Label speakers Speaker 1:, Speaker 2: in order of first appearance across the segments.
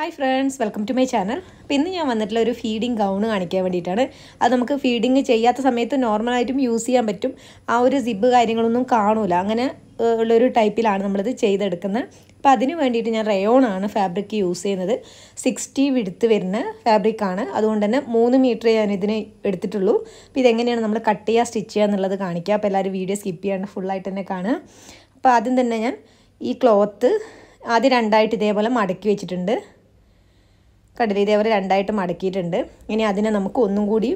Speaker 1: hi friends welcome to my channel അപ്പം ഇന്ന് ഞാൻ വന്നിട്ടുള്ള ഒരു ഫീഡിങ് ഗൗൺ കാണിക്കാൻ വേണ്ടിയിട്ടാണ് അത് നമുക്ക് ഫീഡിങ് ചെയ്യാത്ത സമയത്ത് നോർമലായിട്ടും യൂസ് ചെയ്യാൻ പറ്റും ആ ഒരു സിബ് കാര്യങ്ങളൊന്നും കാണൂല അങ്ങനെ ഉള്ളൊരു ടൈപ്പിലാണ് നമ്മളിത് ചെയ്തെടുക്കുന്നത് അപ്പോൾ അതിന് വേണ്ടിയിട്ട് ഞാൻ റയോണാണ് ഫാബ്രിക് യൂസ് ചെയ്യുന്നത് സിക്സ്റ്റി വിടുത്ത് വരുന്ന ഫാബ്രിക്കാണ് അതുകൊണ്ട് തന്നെ മൂന്ന് മീറ്റർ ഞാൻ ഇതിന് എടുത്തിട്ടുള്ളൂ അപ്പോൾ ഇതെങ്ങനെയാണ് നമ്മൾ കട്ട് ചെയ്യുക സ്റ്റിച്ച് ചെയ്യുക എന്നുള്ളത് കാണിക്കുക അപ്പോൾ എല്ലാവരും വീഡിയോ സ്കിപ്പ് ചെയ്യാണ്ട് ഫുള്ളായിട്ട് തന്നെ കാണുക അപ്പോൾ ആദ്യം തന്നെ ഞാൻ ഈ ക്ലോത്ത് ആദ്യം രണ്ടായിട്ട് ഇതേപോലെ മടക്കി വെച്ചിട്ടുണ്ട് അവർ രണ്ടായിട്ട് മടക്കിയിട്ടുണ്ട് ഇനി അതിനെ നമുക്ക് ഒന്നും കൂടി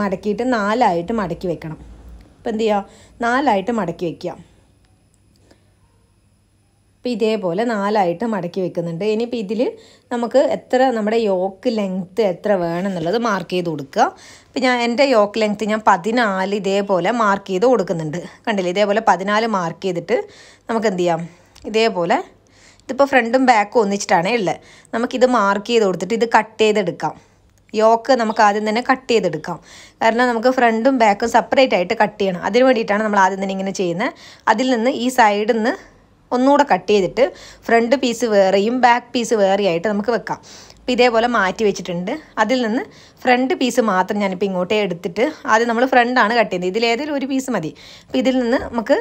Speaker 1: മടക്കിയിട്ട് നാലായിട്ട് മടക്കി വെക്കണം അപ്പോൾ എന്ത് ചെയ്യുക നാലായിട്ട് മടക്കി വയ്ക്കുക അപ്പോൾ ഇതേപോലെ നാലായിട്ട് മടക്കി വെക്കുന്നുണ്ട് ഇനിയിപ്പോൾ ഇതിൽ നമുക്ക് എത്ര നമ്മുടെ യോക്ക് ലെങ്ത്ത് എത്ര വേണം എന്നുള്ളത് മാർക്ക് ചെയ്ത് കൊടുക്കുക അപ്പോൾ ഞാൻ എൻ്റെ യോക്ക് ലെങ്ത്ത് ഞാൻ പതിനാല് ഇതേപോലെ മാർക്ക് ചെയ്ത് കൊടുക്കുന്നുണ്ട് കണ്ടില്ലേ ഇതേപോലെ പതിനാല് മാർക്ക് ചെയ്തിട്ട് നമുക്ക് എന്ത് ചെയ്യാം ഇതേപോലെ ഇതിപ്പോൾ ഫ്രണ്ടും ബാക്കും ഒന്നിച്ചിട്ടാണ് ഉള്ളത് നമുക്കിത് മാർക്ക് ചെയ്ത് കൊടുത്തിട്ട് ഇത് കട്ട് ചെയ്തെടുക്കാം യോക്ക് നമുക്ക് ആദ്യം തന്നെ കട്ട് ചെയ്തെടുക്കാം കാരണം നമുക്ക് ഫ്രണ്ടും ബാക്കും സെപ്പറേറ്റ് ആയിട്ട് കട്ട് ചെയ്യണം അതിന് വേണ്ടിയിട്ടാണ് നമ്മൾ ആദ്യം തന്നെ ഇങ്ങനെ ചെയ്യുന്നത് അതിൽ നിന്ന് ഈ സൈഡിൽ നിന്ന് ഒന്നുകൂടെ കട്ട് ചെയ്തിട്ട് ഫ്രണ്ട് പീസ് വേറെയും ബാക്ക് പീസ് വേറെയായിട്ട് നമുക്ക് വെക്കാം ഇതേപോലെ മാറ്റി വെച്ചിട്ടുണ്ട് അതിൽ നിന്ന് ഫ്രണ്ട് പീസ് മാത്രം ഞാനിപ്പോൾ ഇങ്ങോട്ടേ എടുത്തിട്ട് ആദ്യം നമ്മൾ ഫ്രണ്ടാണ് കട്ട് ചെയ്യുന്നത് ഇതിലേതെങ്കിലും ഒരു പീസ് മതി അപ്പോൾ ഇതിൽ നിന്ന് നമുക്ക്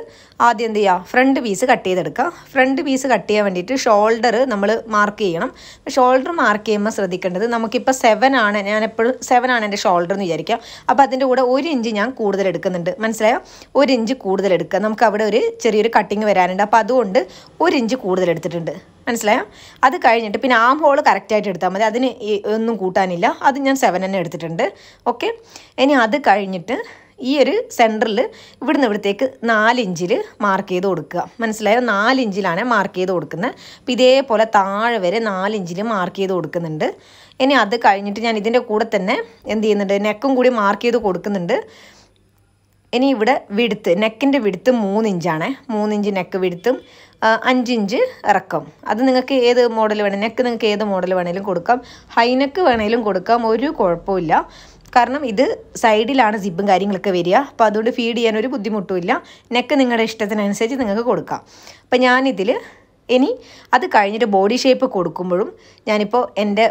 Speaker 1: ആദ്യം എന്ത് ചെയ്യുക ഫ്രണ്ട് പീസ് കട്ട് ചെയ്തെടുക്കാം ഫ്രണ്ട് പീസ് കട്ട് ചെയ്യാൻ വേണ്ടിയിട്ട് ഷോൾഡർ നമ്മൾ മാർക്ക് ചെയ്യണം ഷോൾഡർ മാർക്ക് ചെയ്യുമ്പോൾ ശ്രദ്ധിക്കേണ്ടത് നമുക്കിപ്പോൾ സെവൻ ആണ് ഞാൻ എപ്പോഴും സെവൻ ആണ് എൻ്റെ ഷോൾഡർ എന്ന് വിചാരിക്കാം അപ്പോൾ അതിൻ്റെ കൂടെ ഒരു ഇഞ്ച് ഞാൻ കൂടുതൽ എടുക്കുന്നുണ്ട് മനസ്സിലായോ ഒരു ഇഞ്ച് കൂടുതൽ എടുക്കുക നമുക്ക് അവിടെ ഒരു ചെറിയൊരു കട്ടിങ് വരാനുണ്ട് അപ്പോൾ അതുകൊണ്ട് ഒരു ഇഞ്ച് കൂടുതൽ എടുത്തിട്ടുണ്ട് മനസ്സിലായോ അത് കഴിഞ്ഞിട്ട് പിന്നെ ആം ഹോൾ കറക്റ്റായിട്ട് എടുത്താൽ മതി അതിന് ഒന്നും കൂട്ടാനില്ല അത് ഞാൻ സെവൻ തന്നെ എടുത്തിട്ടുണ്ട് ഓക്കെ ഇനി അത് കഴിഞ്ഞിട്ട് ഈ ഒരു സെൻറ്ററിൽ ഇവിടുന്ന് ഇവിടത്തേക്ക് നാലിഞ്ചിൽ മാർക്ക് ചെയ്ത് കൊടുക്കുക മനസ്സിലായോ നാലിഞ്ചിലാണ് മാർക്ക് ചെയ്ത് കൊടുക്കുന്നത് അപ്പം ഇതേപോലെ താഴെ വരെ നാലിഞ്ചിൽ മാർക്ക് ചെയ്ത് കൊടുക്കുന്നുണ്ട് ഇനി അത് കഴിഞ്ഞിട്ട് ഞാൻ ഇതിൻ്റെ കൂടെ തന്നെ എന്ത് ചെയ്യുന്നുണ്ട് നെക്കും കൂടി മാർക്ക് ചെയ്ത് കൊടുക്കുന്നുണ്ട് ഇനി ഇവിടെ വിടുത്ത് നെക്കിൻ്റെ വിടുത്ത് മൂന്നിഞ്ചാണ് ഇഞ്ചാണ് മൂന്നിഞ്ച് നെക്ക് വിടുത്തും അഞ്ചിഞ്ച് ഇറക്കം അത് നിങ്ങൾക്ക് ഏത് മോഡൽ വേണേൽ നെക്ക് നിങ്ങൾക്ക് ഏത് മോഡൽ വേണേലും കൊടുക്കാം ഹൈ നെക്ക് വേണേലും കൊടുക്കാം ഒരു കുഴപ്പമില്ല കാരണം ഇത് സൈഡിലാണ് സിബും കാര്യങ്ങളൊക്കെ വരിക അപ്പോൾ അതുകൊണ്ട് ഫീഡ് ചെയ്യാൻ ഒരു ബുദ്ധിമുട്ടുമില്ല നെക്ക് നിങ്ങളുടെ ഇഷ്ടത്തിനനുസരിച്ച് നിങ്ങൾക്ക് കൊടുക്കാം അപ്പോൾ ഞാനിതിൽ ഇനി അത് കഴിഞ്ഞിട്ട് ബോഡി ഷേപ്പ് കൊടുക്കുമ്പോഴും ഞാനിപ്പോൾ എൻ്റെ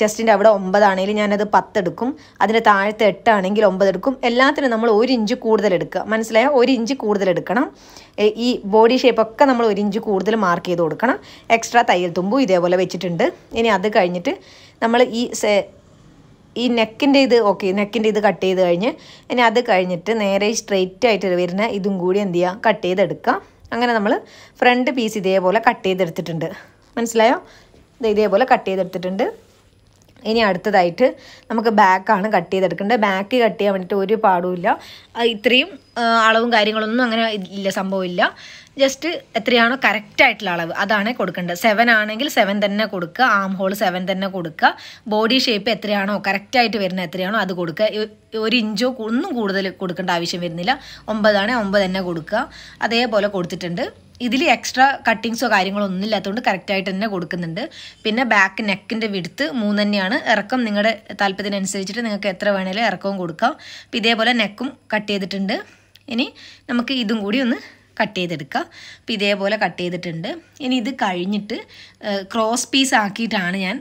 Speaker 1: ചെസ്റ്റിൻ്റെ അവിടെ ഒമ്പതാണെങ്കിൽ ഞാനത് പത്തെടുക്കും അതിൻ്റെ താഴത്തെ എട്ടാണെങ്കിൽ ഒമ്പതെടുക്കും എല്ലാത്തിനും നമ്മൾ ഒരു ഇഞ്ച് കൂടുതൽ എടുക്കുക മനസ്സിലായോ ഒരു ഇഞ്ച് കൂടുതൽ എടുക്കണം ഈ ബോഡി ഷേപ്പൊക്കെ നമ്മൾ ഒരു ഇഞ്ച് കൂടുതൽ മാർക്ക് ചെയ്ത് കൊടുക്കണം എക്സ്ട്രാ തയ്യൽ തുമ്പും ഇതേപോലെ വെച്ചിട്ടുണ്ട് ഇനി അത് കഴിഞ്ഞിട്ട് നമ്മൾ ഈ ഈ നെക്കിൻ്റെ ഇത് ഓക്കെ നെക്കിൻ്റെ ഇത് കട്ട് ചെയ്ത് കഴിഞ്ഞ് ഇനി അത് കഴിഞ്ഞിട്ട് നേരെ സ്ട്രെയിറ്റ് ആയിട്ട് വരുന്ന ഇതും കൂടി എന്ത് ചെയ്യുക കട്ട് ചെയ്തെടുക്കാം അങ്ങനെ നമ്മൾ ഫ്രണ്ട് പീസ് ഇതേപോലെ കട്ട് ചെയ്തെടുത്തിട്ടുണ്ട് മനസ്സിലായോ ഇത് ഇതേപോലെ കട്ട് ചെയ്തെടുത്തിട്ടുണ്ട് ഇനി അടുത്തതായിട്ട് നമുക്ക് ബാക്കാണ് കട്ട് ചെയ്തെടുക്കേണ്ടത് ബാക്ക് കട്ട് ചെയ്യാൻ വേണ്ടിയിട്ട് ഒരു പാടുമില്ല ഇത്രയും അളവും കാര്യങ്ങളൊന്നും അങ്ങനെ ഇല്ല സംഭവമില്ല ജസ്റ്റ് എത്രയാണോ കറക്റ്റായിട്ടുള്ള ആയിട്ടുള്ള അളവ് അതാണ് കൊടുക്കേണ്ടത് സെവൻ ആണെങ്കിൽ സെവൻ തന്നെ കൊടുക്കുക ആം ഹോൾ സെവൻ തന്നെ കൊടുക്കുക ബോഡി ഷേപ്പ് എത്രയാണോ കറക്റ്റായിട്ട് വരുന്നത് എത്രയാണോ അത് കൊടുക്കുക ഒരു ഇഞ്ചോ ഒന്നും കൂടുതൽ കൊടുക്കേണ്ട ആവശ്യം വരുന്നില്ല ഒമ്പതാണ് ഒമ്പത് തന്നെ കൊടുക്കുക അതേപോലെ കൊടുത്തിട്ടുണ്ട് ഇതിൽ എക്സ്ട്രാ കട്ടിങ്സോ കാര്യങ്ങളോ ഒന്നും ഇല്ലാത്തതുകൊണ്ട് കറക്റ്റായിട്ട് തന്നെ കൊടുക്കുന്നുണ്ട് പിന്നെ ബാക്ക് നെക്കിൻ്റെ വിടുത്ത് മൂന്ന് തന്നെയാണ് ഇറക്കം നിങ്ങളുടെ താല്പര്യത്തിനനുസരിച്ചിട്ട് നിങ്ങൾക്ക് എത്ര വേണേലും ഇറക്കവും കൊടുക്കാം ഇതേപോലെ നെക്കും കട്ട് ചെയ്തിട്ടുണ്ട് ഇനി നമുക്ക് ഇതും കൂടി ഒന്ന് കട്ട് ചെയ്തെടുക്കുക അപ്പം ഇതേപോലെ കട്ട് ചെയ്തിട്ടുണ്ട് ഇനി ഇത് കഴിഞ്ഞിട്ട് ക്രോസ് പീസ് ആക്കിയിട്ടാണ് ഞാൻ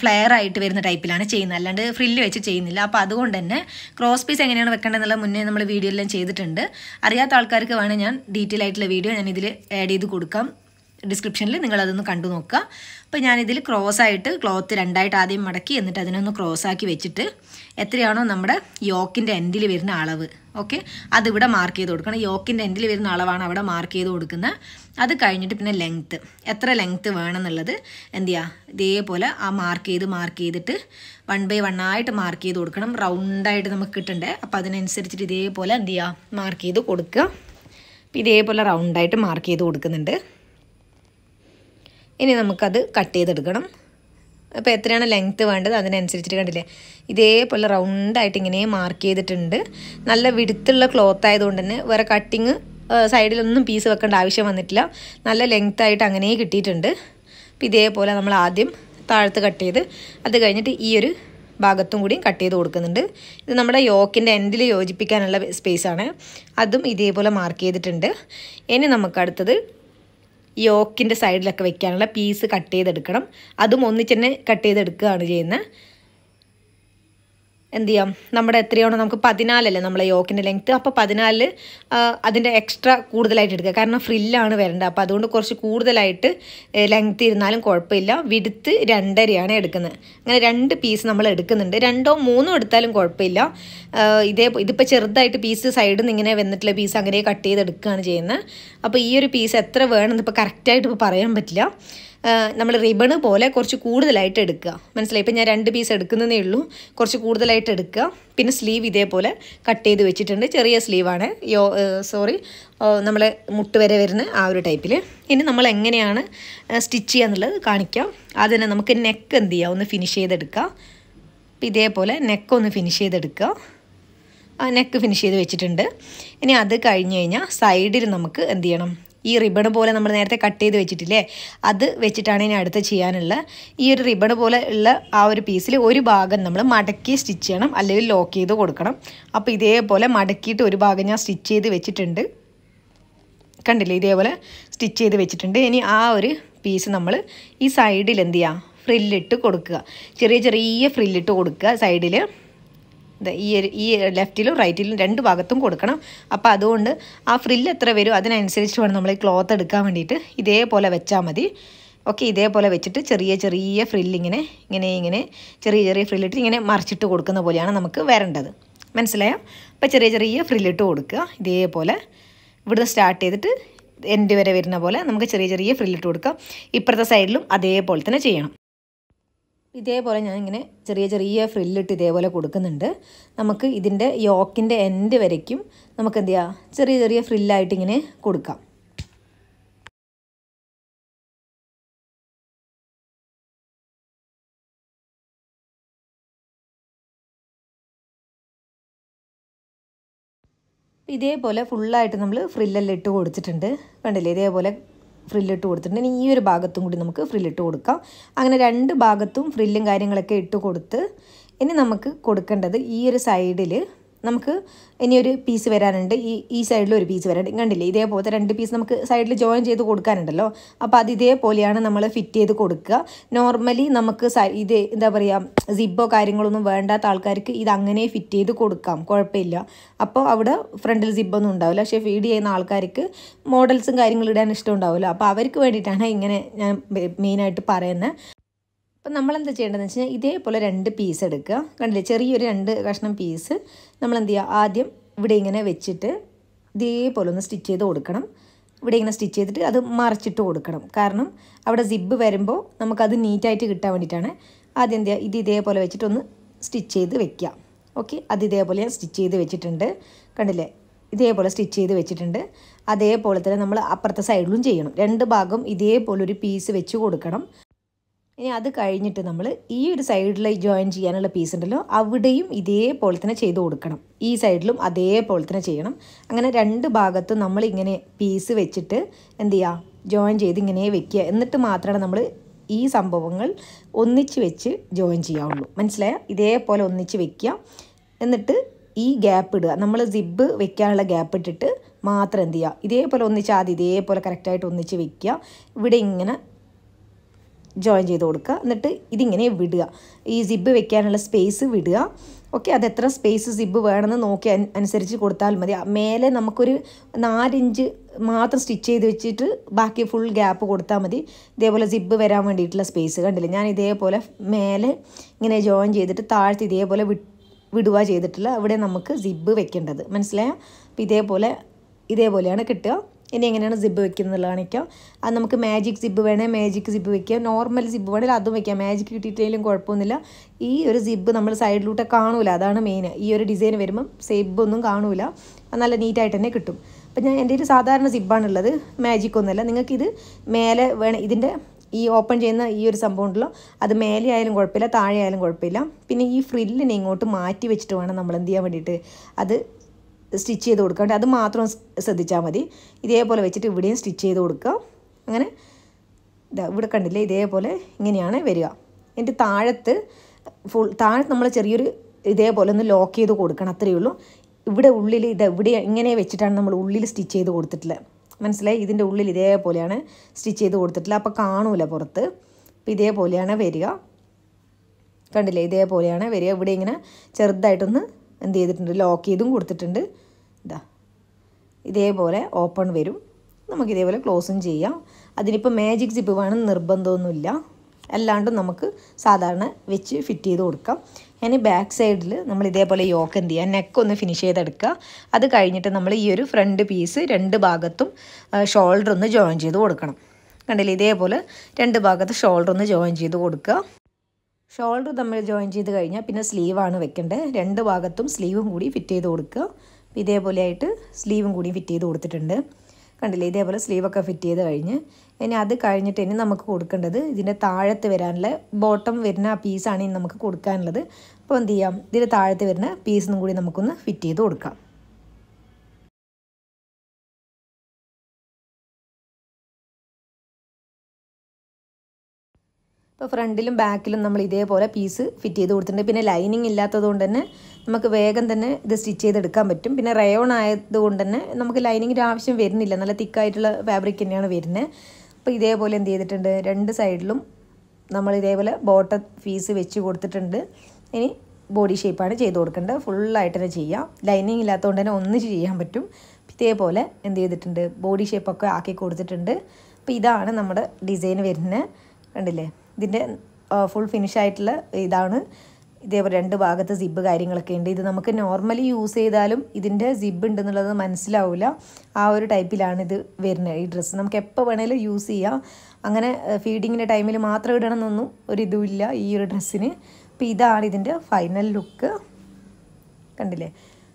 Speaker 1: ഫ്ലെയർ ആയിട്ട് വരുന്ന ടൈപ്പിലാണ് ചെയ്യുന്നത് അല്ലാണ്ട് ഫ്രില്ല് വെച്ച് ചെയ്യുന്നില്ല അപ്പോൾ അതുകൊണ്ട് തന്നെ ക്രോസ് പീസ് എങ്ങനെയാണ് വെക്കേണ്ടതെന്നുള്ള മുന്നേ നമ്മൾ എല്ലാം ചെയ്തിട്ടുണ്ട് അറിയാത്ത ആൾക്കാർക്ക് വേണേൽ ഞാൻ ഡീറ്റെയിൽ ആയിട്ടുള്ള വീഡിയോ ഞാൻ ഇതിൽ ആഡ് ചെയ്ത് കൊടുക്കാം ഡിസ്ക്രിപ്ഷനിൽ നിങ്ങളതൊന്ന് കണ്ടു നോക്കുക അപ്പോൾ ഞാനിതിൽ ആയിട്ട് ക്ലോത്ത് രണ്ടായിട്ട് ആദ്യം മടക്കി എന്നിട്ട് അതിനൊന്ന് ആക്കി വെച്ചിട്ട് എത്രയാണോ നമ്മുടെ യോക്കിൻ്റെ എൻഡിൽ വരുന്ന അളവ് ഓക്കെ അതിവിടെ മാർക്ക് ചെയ്ത് കൊടുക്കണം യോക്കിൻ്റെ എൻഡിൽ വരുന്ന അളവാണ് അവിടെ മാർക്ക് ചെയ്ത് കൊടുക്കുന്നത് അത് കഴിഞ്ഞിട്ട് പിന്നെ ലെങ്ത്ത് എത്ര ലെങ്ത്ത് വേണമെന്നുള്ളത് എന്ത് ചെയ്യുക ഇതേപോലെ ആ മാർക്ക് ചെയ്ത് മാർക്ക് ചെയ്തിട്ട് വൺ ബൈ വൺ ആയിട്ട് മാർക്ക് ചെയ്ത് കൊടുക്കണം റൗണ്ടായിട്ട് നമുക്ക് കിട്ടണ്ടേ അപ്പം അതിനനുസരിച്ചിട്ട് ഇതേപോലെ എന്ത് ചെയ്യുക മാർക്ക് ചെയ്ത് കൊടുക്കുക ഇതേപോലെ റൗണ്ടായിട്ട് മാർക്ക് ചെയ്ത് കൊടുക്കുന്നുണ്ട് ഇനി നമുക്കത് കട്ട് ചെയ്തെടുക്കണം അപ്പോൾ എത്രയാണ് ലെങ്ത്ത് വേണ്ടത് അതിനനുസരിച്ചിട്ട് കണ്ടില്ലേ ഇതേപോലെ റൗണ്ടായിട്ട് ഇങ്ങനെ മാർക്ക് ചെയ്തിട്ടുണ്ട് നല്ല വിടുത്തുള്ള ക്ലോത്ത് ആയതുകൊണ്ട് തന്നെ വേറെ കട്ടിങ് സൈഡിലൊന്നും പീസ് വെക്കേണ്ട ആവശ്യം വന്നിട്ടില്ല നല്ല ലെങ്ത്തായിട്ട് അങ്ങനെ കിട്ടിയിട്ടുണ്ട് അപ്പോൾ ഇതേപോലെ നമ്മൾ ആദ്യം താഴത്ത് കട്ട് ചെയ്ത് അത് കഴിഞ്ഞിട്ട് ഈ ഒരു ഭാഗത്തും കൂടി കട്ട് ചെയ്ത് കൊടുക്കുന്നുണ്ട് ഇത് നമ്മുടെ യോക്കിൻ്റെ എൻഡിൽ യോജിപ്പിക്കാനുള്ള സ്പേസാണ് അതും ഇതേപോലെ മാർക്ക് ചെയ്തിട്ടുണ്ട് ഇനി നമുക്ക് അടുത്തത് ഓക്കിൻ്റെ സൈഡിലൊക്കെ വെക്കാനുള്ള പീസ് കട്ട് ചെയ്തെടുക്കണം അതും ഒന്നിച്ചു തന്നെ കട്ട് ചെയ്തെടുക്കുകയാണ് ചെയ്യുന്നത് എന്ത് ചെയ്യാം നമ്മുടെ എത്രയാണോ നമുക്ക് പതിനാലല്ലേ നമ്മളെ യോക്കിൻ്റെ ലെങ്ത്ത് അപ്പോൾ പതിനാല് അതിൻ്റെ എക്സ്ട്രാ കൂടുതലായിട്ട് എടുക്കുക കാരണം ഫ്രില്ലാണ് വരേണ്ടത് അപ്പോൾ അതുകൊണ്ട് കുറച്ച് കൂടുതലായിട്ട് ലെങ്ത്ത് ഇരുന്നാലും കുഴപ്പമില്ല വിടുത്ത് രണ്ടരയാണ് എടുക്കുന്നത് അങ്ങനെ രണ്ട് പീസ് നമ്മൾ എടുക്കുന്നുണ്ട് രണ്ടോ മൂന്നോ എടുത്താലും കുഴപ്പമില്ല ഇതേ ഇതിപ്പോൾ ചെറുതായിട്ട് പീസ് സൈഡിൽ നിന്ന് ഇങ്ങനെ വന്നിട്ടുള്ള പീസ് അങ്ങനെ കട്ട് ചെയ്ത് എടുക്കുകയാണ് ചെയ്യുന്നത് അപ്പോൾ ഈ ഒരു പീസ് എത്ര വേണമെന്ന് ഇപ്പോൾ കറക്റ്റായിട്ട് ഇപ്പോൾ പറയാൻ പറ്റില്ല നമ്മൾ റിബണ് പോലെ കുറച്ച് കൂടുതലായിട്ട് എടുക്കുക മനസ്സിലായി ഇപ്പം ഞാൻ രണ്ട് പീസ് എടുക്കുന്നതേ ഉള്ളൂ കുറച്ച് കൂടുതലായിട്ട് എടുക്കുക പിന്നെ സ്ലീവ് ഇതേപോലെ കട്ട് ചെയ്ത് വെച്ചിട്ടുണ്ട് ചെറിയ സ്ലീവാണ് യോ സോറി നമ്മൾ മുട്ട് വരെ വരുന്ന ആ ഒരു ടൈപ്പിൽ ഇനി നമ്മൾ എങ്ങനെയാണ് സ്റ്റിച്ച് ചെയ്യുക എന്നുള്ളത് കാണിക്കാം അതിനെ നമുക്ക് നെക്ക് എന്ത് ചെയ്യുക ഒന്ന് ഫിനിഷ് ചെയ്തെടുക്കുക അപ്പം ഇതേപോലെ നെക്ക് ഒന്ന് ഫിനിഷ് ചെയ്തെടുക്കുക നെക്ക് ഫിനിഷ് ചെയ്ത് വെച്ചിട്ടുണ്ട് ഇനി അത് കഴിഞ്ഞ് കഴിഞ്ഞാൽ സൈഡിൽ നമുക്ക് എന്ത് ചെയ്യണം ഈ റിബൺ പോലെ നമ്മൾ നേരത്തെ കട്ട് ചെയ്ത് വെച്ചിട്ടില്ലേ അത് വെച്ചിട്ടാണ് ഇനി അടുത്ത് ചെയ്യാനുള്ള ഈ ഒരു റിബൺ പോലെ ഉള്ള ആ ഒരു പീസിൽ ഒരു ഭാഗം നമ്മൾ മടക്കി സ്റ്റിച്ച് ചെയ്യണം അല്ലെങ്കിൽ ലോക്ക് ചെയ്ത് കൊടുക്കണം അപ്പോൾ ഇതേപോലെ മടക്കിയിട്ട് ഒരു ഭാഗം ഞാൻ സ്റ്റിച്ച് ചെയ്ത് വെച്ചിട്ടുണ്ട് കണ്ടില്ലേ ഇതേപോലെ സ്റ്റിച്ച് ചെയ്ത് വെച്ചിട്ടുണ്ട് ഇനി ആ ഒരു പീസ് നമ്മൾ ഈ സൈഡിൽ എന്ത് ചെയ്യുക ഫ്രില്ലിട്ട് കൊടുക്കുക ചെറിയ ചെറിയ ഫ്രില്ലിട്ട് കൊടുക്കുക സൈഡിൽ ഈ ഈ ലെഫ്റ്റിലും റൈറ്റിലും രണ്ട് ഭാഗത്തും കൊടുക്കണം അപ്പം അതുകൊണ്ട് ആ ഫ്രില്ല് എത്ര വരും അതിനനുസരിച്ച് വേണം നമ്മൾ ഈ ക്ലോത്ത് എടുക്കാൻ വേണ്ടിയിട്ട് ഇതേപോലെ വെച്ചാൽ മതി ഓക്കെ ഇതേപോലെ വെച്ചിട്ട് ചെറിയ ചെറിയ ഫ്രില്ലിങ്ങനെ ഇങ്ങനെ ഇങ്ങനെ ചെറിയ ചെറിയ ഫ്രില്ലിട്ട് ഇങ്ങനെ മറിച്ചിട്ട് കൊടുക്കുന്ന പോലെയാണ് നമുക്ക് വരേണ്ടത് മനസ്സിലായോ അപ്പം ചെറിയ ചെറിയ ഫ്രില്ലിട്ട് കൊടുക്കുക ഇതേപോലെ ഇവിടുന്ന് സ്റ്റാർട്ട് ചെയ്തിട്ട് എൻഡ് വരെ വരുന്ന പോലെ നമുക്ക് ചെറിയ ചെറിയ ഫ്രില്ലിട്ട് കൊടുക്കാം ഇപ്പുറത്തെ സൈഡിലും അതേപോലെ തന്നെ ചെയ്യണം ഇതേപോലെ ഞാൻ ഇങ്ങനെ ചെറിയ ചെറിയ ഫ്രില്ലിട്ട് ഇതേപോലെ കൊടുക്കുന്നുണ്ട് നമുക്ക് ഇതിൻ്റെ യോക്കിൻ്റെ എൻഡ് വരയ്ക്കും നമുക്ക് എന്ത് ചെയ്യാം ചെറിയ ചെറിയ ഫ്രില്ലായിട്ട് ഇങ്ങനെ കൊടുക്കാം ഇതേപോലെ ഫുള്ളായിട്ട് നമ്മൾ ഫ്രില്ലെല്ലാം ഇട്ട് കൊടുത്തിട്ടുണ്ട് കണ്ടില്ലേ ഇതേപോലെ ഫ്രില്ലിട്ട് കൊടുത്തിട്ടുണ്ട് ഇനി ഈ ഒരു ഭാഗത്തും കൂടി നമുക്ക് ഫ്രില്ലിട്ട് കൊടുക്കാം അങ്ങനെ രണ്ട് ഭാഗത്തും ഫ്രില്ലും കാര്യങ്ങളൊക്കെ ഇട്ട് കൊടുത്ത് ഇനി നമുക്ക് കൊടുക്കേണ്ടത് ഈ ഒരു സൈഡിൽ നമുക്ക് ഇനിയൊരു പീസ് വരാനുണ്ട് ഈ ഈ സൈഡിൽ ഒരു പീസ് വരാനുണ്ട് കണ്ടില്ലേ ഇതേപോലത്തെ രണ്ട് പീസ് നമുക്ക് സൈഡിൽ ജോയിൻ ചെയ്ത് കൊടുക്കാനുണ്ടല്ലോ അപ്പോൾ അത് ഇതേപോലെയാണ് നമ്മൾ ഫിറ്റ് ചെയ്ത് കൊടുക്കുക നോർമലി നമുക്ക് ഇത് എന്താ പറയുക സിബോ കാര്യങ്ങളൊന്നും വേണ്ടാത്ത ആൾക്കാർക്ക് ഇത് അങ്ങനെ ഫിറ്റ് ചെയ്ത് കൊടുക്കാം കുഴപ്പമില്ല അപ്പോൾ അവിടെ ഫ്രണ്ടിൽ സിബൊന്നും ഉണ്ടാവില്ല പക്ഷേ ഫീഡ് ചെയ്യുന്ന ആൾക്കാർക്ക് മോഡൽസും കാര്യങ്ങളും ഇടാൻ ഇഷ്ടം ഉണ്ടാവില്ല അപ്പോൾ അവർക്ക് വേണ്ടിയിട്ടാണ് ഇങ്ങനെ ഞാൻ മെയിനായിട്ട് പറയുന്നത് അപ്പം നമ്മളെന്ത് ചെയ്യേണ്ടതെന്ന് വെച്ച് കഴിഞ്ഞാൽ ഇതേപോലെ രണ്ട് പീസ് എടുക്കുക കണ്ടില്ലേ ചെറിയൊരു രണ്ട് കഷ്ണം പീസ് നമ്മൾ എന്ത് ചെയ്യുക ആദ്യം ഇവിടെ ഇങ്ങനെ വെച്ചിട്ട് ഇതേപോലെ ഒന്ന് സ്റ്റിച്ച് ചെയ്ത് കൊടുക്കണം ഇവിടെ ഇങ്ങനെ സ്റ്റിച്ച് ചെയ്തിട്ട് അത് മറിച്ചിട്ട് കൊടുക്കണം കാരണം അവിടെ സിബ്ബ് വരുമ്പോൾ നമുക്കത് നീറ്റായിട്ട് കിട്ടാൻ വേണ്ടിയിട്ടാണ് ആദ്യം എന്ത് ചെയ്യുക ഇത് ഇതേപോലെ വെച്ചിട്ട് ഒന്ന് സ്റ്റിച്ച് ചെയ്ത് വെക്കുക ഓക്കെ അത് ഇതേപോലെ ഞാൻ സ്റ്റിച്ച് ചെയ്ത് വെച്ചിട്ടുണ്ട് കണ്ടില്ലേ ഇതേപോലെ സ്റ്റിച്ച് ചെയ്ത് വെച്ചിട്ടുണ്ട് അതേപോലെ തന്നെ നമ്മൾ അപ്പുറത്തെ സൈഡിലും ചെയ്യണം രണ്ട് ഭാഗം ഇതേപോലെ ഒരു പീസ് വെച്ച് കൊടുക്കണം ഇനി അത് കഴിഞ്ഞിട്ട് നമ്മൾ ഈ ഒരു സൈഡിൽ ജോയിൻ ചെയ്യാനുള്ള പീസ് ഉണ്ടല്ലോ അവിടെയും ഇതേപോലെ തന്നെ ചെയ്ത് കൊടുക്കണം ഈ സൈഡിലും അതേപോലെ തന്നെ ചെയ്യണം അങ്ങനെ രണ്ട് ഭാഗത്തും നമ്മൾ ഇങ്ങനെ പീസ് വെച്ചിട്ട് എന്ത് ചെയ്യുക ജോയിൻ ചെയ്ത് ഇങ്ങനെ വെക്കുക എന്നിട്ട് മാത്രമാണ് നമ്മൾ ഈ സംഭവങ്ങൾ ഒന്നിച്ച് വെച്ച് ജോയിൻ ചെയ്യാവുള്ളൂ മനസ്സിലായ ഇതേപോലെ ഒന്നിച്ച് വെക്കുക എന്നിട്ട് ഈ ഗ്യാപ്പ് ഇടുക നമ്മൾ സിബ്ബ് വെക്കാനുള്ള ഗ്യാപ്പ് ഇട്ടിട്ട് മാത്രം എന്ത് ചെയ്യുക ഇതേപോലെ ഒന്നിച്ച് ആദ്യം ഇതേപോലെ കറക്റ്റായിട്ട് ഒന്നിച്ച് വെക്കുക ഇവിടെ ഇങ്ങനെ ജോയിൻ ചെയ്ത് കൊടുക്കുക എന്നിട്ട് ഇതിങ്ങനെ വിടുക ഈ സിബ്ബ് വെക്കാനുള്ള സ്പേസ് വിടുക ഓക്കെ അത് എത്ര സ്പേസ് സിബ്ബ് വേണമെന്ന് നോക്കി അനുസരിച്ച് കൊടുത്താൽ മതി മേലെ നമുക്കൊരു നാലിഞ്ച് മാത്രം സ്റ്റിച്ച് ചെയ്ത് വെച്ചിട്ട് ബാക്കി ഫുൾ ഗ്യാപ്പ് കൊടുത്താൽ മതി ഇതേപോലെ സിബ്ബ് വരാൻ വേണ്ടിയിട്ടുള്ള സ്പേസ് കണ്ടില്ലേ ഞാൻ ഇതേപോലെ മേലെ ഇങ്ങനെ ജോയിൻ ചെയ്തിട്ട് താഴ്ത്തി ഇതേപോലെ വി വിടുക ചെയ്തിട്ടുള്ള അവിടെ നമുക്ക് സിബ്ബ് വെക്കേണ്ടത് മനസ്സിലായോ അപ്പോൾ ഇതേപോലെ ഇതേപോലെയാണ് കിട്ടുക ഇനി എങ്ങനെയാണ് സിബ്ബ് വെക്കുന്നത് കാണിക്കാം അത് നമുക്ക് മാജിക് സിബ്ബ് വേണേൽ മാജിക് സിബ്ബ് വെക്കാം നോർമൽ സിബ്ബ് വേണേൽ അതും വെക്കാം മാജിക് കിട്ടിയിട്ടേലും കുഴപ്പമൊന്നുമില്ല ഈ ഒരു സിബ്ബ് നമ്മൾ സൈഡിലൂടെ കാണൂല അതാണ് മെയിൻ ഈ ഒരു ഡിസൈൻ വരുമ്പം സിബ് ഒന്നും കാണൂല നല്ല നീറ്റായിട്ട് തന്നെ കിട്ടും അപ്പം ഞാൻ എൻ്റെ ഒരു സാധാരണ സിബ്ബാണുള്ളത് മാജിക് ഒന്നുമല്ല നിങ്ങൾക്കിത് മേലെ വേണം ഇതിൻ്റെ ഈ ഓപ്പൺ ചെയ്യുന്ന ഈ ഒരു സംഭവം ഉണ്ടല്ലോ അത് മേലെ ആയാലും കുഴപ്പമില്ല താഴെ ആയാലും കുഴപ്പമില്ല പിന്നെ ഈ ഫ്രില്ലിനെ ഇങ്ങോട്ട് മാറ്റി വെച്ചിട്ട് വേണം നമ്മൾ എന്ത് ചെയ്യാൻ വേണ്ടിയിട്ട് അത് സ്റ്റിച്ച് ചെയ്ത് കൊടുക്കാം അത് മാത്രം ശ്രദ്ധിച്ചാൽ മതി ഇതേപോലെ വെച്ചിട്ട് ഇവിടെയും സ്റ്റിച്ച് ചെയ്ത് കൊടുക്കുക അങ്ങനെ ഇതാ ഇവിടെ കണ്ടില്ലേ ഇതേപോലെ ഇങ്ങനെയാണ് വരിക എൻ്റെ താഴത്ത് ഫുൾ താഴത്ത് നമ്മൾ ചെറിയൊരു ഇതേപോലെ ഒന്ന് ലോക്ക് ചെയ്ത് കൊടുക്കണം അത്രയേ ഉള്ളൂ ഇവിടെ ഉള്ളിൽ ഇത് ഇവിടെ ഇങ്ങനെ വെച്ചിട്ടാണ് നമ്മൾ ഉള്ളിൽ സ്റ്റിച്ച് ചെയ്ത് കൊടുത്തിട്ടുള്ളത് മനസ്സിലായി ഇതിൻ്റെ ഉള്ളിൽ ഇതേപോലെയാണ് സ്റ്റിച്ച് ചെയ്ത് കൊടുത്തിട്ടില്ല അപ്പോൾ കാണൂല പുറത്ത് അപ്പോൾ ഇതേപോലെയാണ് വരിക കണ്ടില്ലേ ഇതേപോലെയാണ് വരിക ഇവിടെ ഇങ്ങനെ ചെറുതായിട്ടൊന്ന് എന്ത് ചെയ്തിട്ടുണ്ട് ലോക്ക് ചെയ്തും കൊടുത്തിട്ടുണ്ട് ഇതാ ഇതേപോലെ ഓപ്പൺ വരും നമുക്ക് ഇതേപോലെ ക്ലോസും ചെയ്യാം അതിനിപ്പോൾ മാജിക് സിപ്പ് വേണം നിർബന്ധമൊന്നുമില്ല അല്ലാണ്ട് നമുക്ക് സാധാരണ വെച്ച് ഫിറ്റ് ചെയ്ത് കൊടുക്കാം ഇനി ബാക്ക് സൈഡിൽ നമ്മൾ ഇതേപോലെ യോക്ക് എന്ത് ചെയ്യുക നെക്ക് ഒന്ന് ഫിനിഷ് ചെയ്തെടുക്കുക അത് കഴിഞ്ഞിട്ട് നമ്മൾ ഈ ഒരു ഫ്രണ്ട് പീസ് രണ്ട് ഭാഗത്തും ഷോൾഡർ ഒന്ന് ജോയിൻ ചെയ്ത് കൊടുക്കണം കണ്ടില്ല ഇതേപോലെ രണ്ട് ഭാഗത്ത് ഷോൾഡർ ഒന്ന് ജോയിൻ ചെയ്ത് കൊടുക്കുക ഷോൾഡർ തമ്മിൽ ജോയിൻ ചെയ്ത് കഴിഞ്ഞാൽ പിന്നെ സ്ലീവാണ് വെക്കേണ്ടത് രണ്ട് ഭാഗത്തും സ്ലീവും കൂടി ഫിറ്റ് ചെയ്ത് കൊടുക്കുക ഇതേപോലെ ആയിട്ട് സ്ലീവും കൂടി ഫിറ്റ് ചെയ്ത് കൊടുത്തിട്ടുണ്ട് കണ്ടില്ലേ ഇതേപോലെ സ്ലീവൊക്കെ ഫിറ്റ് ചെയ്ത് കഴിഞ്ഞ് ഇനി അത് കഴിഞ്ഞിട്ട് ഇനി നമുക്ക് കൊടുക്കേണ്ടത് ഇതിൻ്റെ താഴത്ത് വരാനുള്ള ബോട്ടം വരുന്ന ആ പീസാണ് ഇനി നമുക്ക് കൊടുക്കാനുള്ളത് അപ്പോൾ എന്ത് ചെയ്യാം ഇതിൻ്റെ താഴത്ത് വരുന്ന പീസും കൂടി നമുക്കൊന്ന് ഫിറ്റ് ചെയ്ത് കൊടുക്കാം ഫ്രണ്ടിലും ബാക്കിലും നമ്മൾ ഇതേപോലെ പീസ് ഫിറ്റ് ചെയ്ത് കൊടുത്തിട്ടുണ്ട് പിന്നെ ലൈനിങ് ഇല്ലാത്തതുകൊണ്ട് തന്നെ നമുക്ക് വേഗം തന്നെ ഇത് സ്റ്റിച്ച് ചെയ്തെടുക്കാൻ പറ്റും പിന്നെ റയോൺ ആയതുകൊണ്ട് തന്നെ നമുക്ക് ലൈനിങ്ങിൻ്റെ ആവശ്യം വരുന്നില്ല നല്ല തിക്കായിട്ടുള്ള ഫാബ്രിക് തന്നെയാണ് വരുന്നത് അപ്പോൾ ഇതേപോലെ എന്ത് ചെയ്തിട്ടുണ്ട് രണ്ട് സൈഡിലും നമ്മൾ ഇതേപോലെ ബോട്ട പീസ് വെച്ച് കൊടുത്തിട്ടുണ്ട് ഇനി ബോഡി ഷേപ്പാണ് ചെയ്ത് കൊടുക്കേണ്ടത് ഫുള്ളായിട്ട് തന്നെ ചെയ്യാം ലൈനിങ് ഇല്ലാത്തതുകൊണ്ട് തന്നെ ഒന്ന് ചെയ്യാൻ പറ്റും ഇതേപോലെ എന്ത് ചെയ്തിട്ടുണ്ട് ബോഡി ഷേപ്പൊക്കെ ആക്കി കൊടുത്തിട്ടുണ്ട് അപ്പോൾ ഇതാണ് നമ്മുടെ ഡിസൈൻ വരുന്നത് കണ്ടില്ലേ ഇതിൻ്റെ ഫുൾ ഫിനിഷ് ആയിട്ടുള്ള ഇതാണ് ഇതേപോലെ രണ്ട് ഭാഗത്ത് സിബ്ബ് കാര്യങ്ങളൊക്കെ ഉണ്ട് ഇത് നമുക്ക് നോർമലി യൂസ് ചെയ്താലും ഇതിൻ്റെ സിബ്ബ് ഉണ്ടെന്നുള്ളത് മനസ്സിലാവില്ല ആ ഒരു ടൈപ്പിലാണ് ഇത് വരുന്നത് ഈ ഡ്രസ്സ് നമുക്ക് എപ്പോൾ വേണേലും യൂസ് ചെയ്യാം അങ്ങനെ ഫീഡിങ്ങിൻ്റെ ടൈമിൽ മാത്രം ഇടണമെന്നൊന്നും ഒരിതുമില്ല ഈ ഒരു ഡ്രസ്സിന് അപ്പോൾ ഇതാണ് ഇതിൻ്റെ ഫൈനൽ ലുക്ക് കണ്ടില്ലേ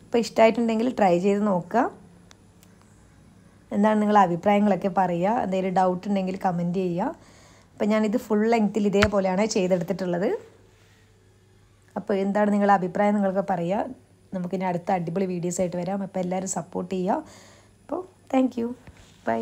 Speaker 1: അപ്പോൾ ഇഷ്ടമായിട്ടുണ്ടെങ്കിൽ ട്രൈ ചെയ്ത് നോക്കുക എന്താണ് നിങ്ങളുടെ അഭിപ്രായങ്ങളൊക്കെ പറയുക എന്തെങ്കിലും ഡൗട്ട് ഉണ്ടെങ്കിൽ കമൻറ്റ് ചെയ്യുക അപ്പം ഞാനിത് ഫുൾ ലെങ്ത്തിൽ ഇതേപോലെയാണ് ചെയ്തെടുത്തിട്ടുള്ളത് അപ്പോൾ എന്താണ് നിങ്ങളുടെ അഭിപ്രായം നിങ്ങൾക്ക് പറയുക നമുക്കിനി അടുത്ത അടിപൊളി വീഡിയോസ് ആയിട്ട് വരാം അപ്പോൾ എല്ലാവരും സപ്പോർട്ട് ചെയ്യുക അപ്പോൾ താങ്ക് യു ബൈ